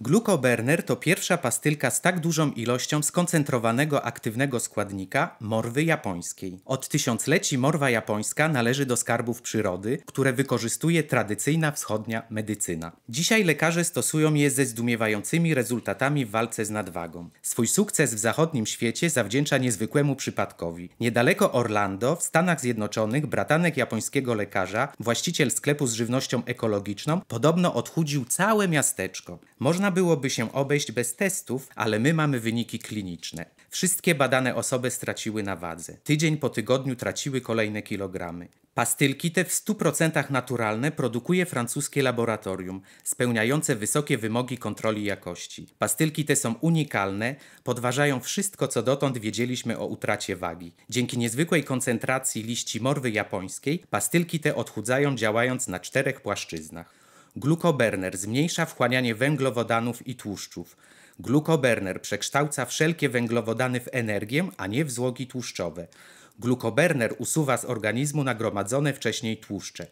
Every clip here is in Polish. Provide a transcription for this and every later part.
Glukoberner to pierwsza pastylka z tak dużą ilością skoncentrowanego aktywnego składnika morwy japońskiej. Od tysiącleci morwa japońska należy do skarbów przyrody, które wykorzystuje tradycyjna wschodnia medycyna. Dzisiaj lekarze stosują je ze zdumiewającymi rezultatami w walce z nadwagą. Swój sukces w zachodnim świecie zawdzięcza niezwykłemu przypadkowi. Niedaleko Orlando, w Stanach Zjednoczonych, bratanek japońskiego lekarza, właściciel sklepu z żywnością ekologiczną, podobno odchudził całe miasteczko. Można można byłoby się obejść bez testów, ale my mamy wyniki kliniczne. Wszystkie badane osoby straciły na wadze. Tydzień po tygodniu traciły kolejne kilogramy. Pastylki te w 100% naturalne produkuje francuskie laboratorium, spełniające wysokie wymogi kontroli jakości. Pastylki te są unikalne, podważają wszystko, co dotąd wiedzieliśmy o utracie wagi. Dzięki niezwykłej koncentracji liści morwy japońskiej, pastylki te odchudzają działając na czterech płaszczyznach. Glukoberner zmniejsza wchłanianie węglowodanów i tłuszczów. Glukoberner przekształca wszelkie węglowodany w energię, a nie w złogi tłuszczowe. Glukoberner usuwa z organizmu nagromadzone wcześniej tłuszcze.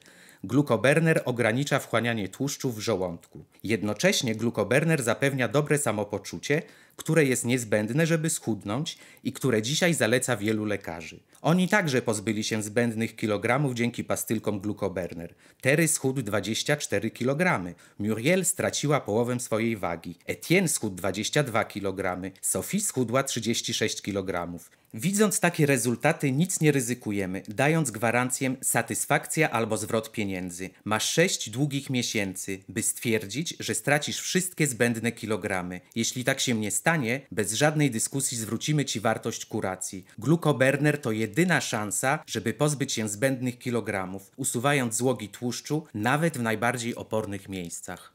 Glukoberner ogranicza wchłanianie tłuszczów w żołądku. Jednocześnie glukoberner zapewnia dobre samopoczucie, które jest niezbędne, żeby schudnąć i które dzisiaj zaleca wielu lekarzy. Oni także pozbyli się zbędnych kilogramów dzięki pastylkom glukoberner. Terry schudł 24 kg, Muriel straciła połowę swojej wagi, Etienne schudł 22 kg, Sophie schudła 36 kg. Widząc takie rezultaty, nic nie ryzykujemy, dając gwarancję satysfakcja albo zwrot pieniędzy. Masz 6 długich miesięcy, by stwierdzić, że stracisz wszystkie zbędne kilogramy. Jeśli tak się nie stanie, stanie, bez żadnej dyskusji zwrócimy Ci wartość kuracji. Glukoberner to jedyna szansa, żeby pozbyć się zbędnych kilogramów, usuwając złogi tłuszczu nawet w najbardziej opornych miejscach.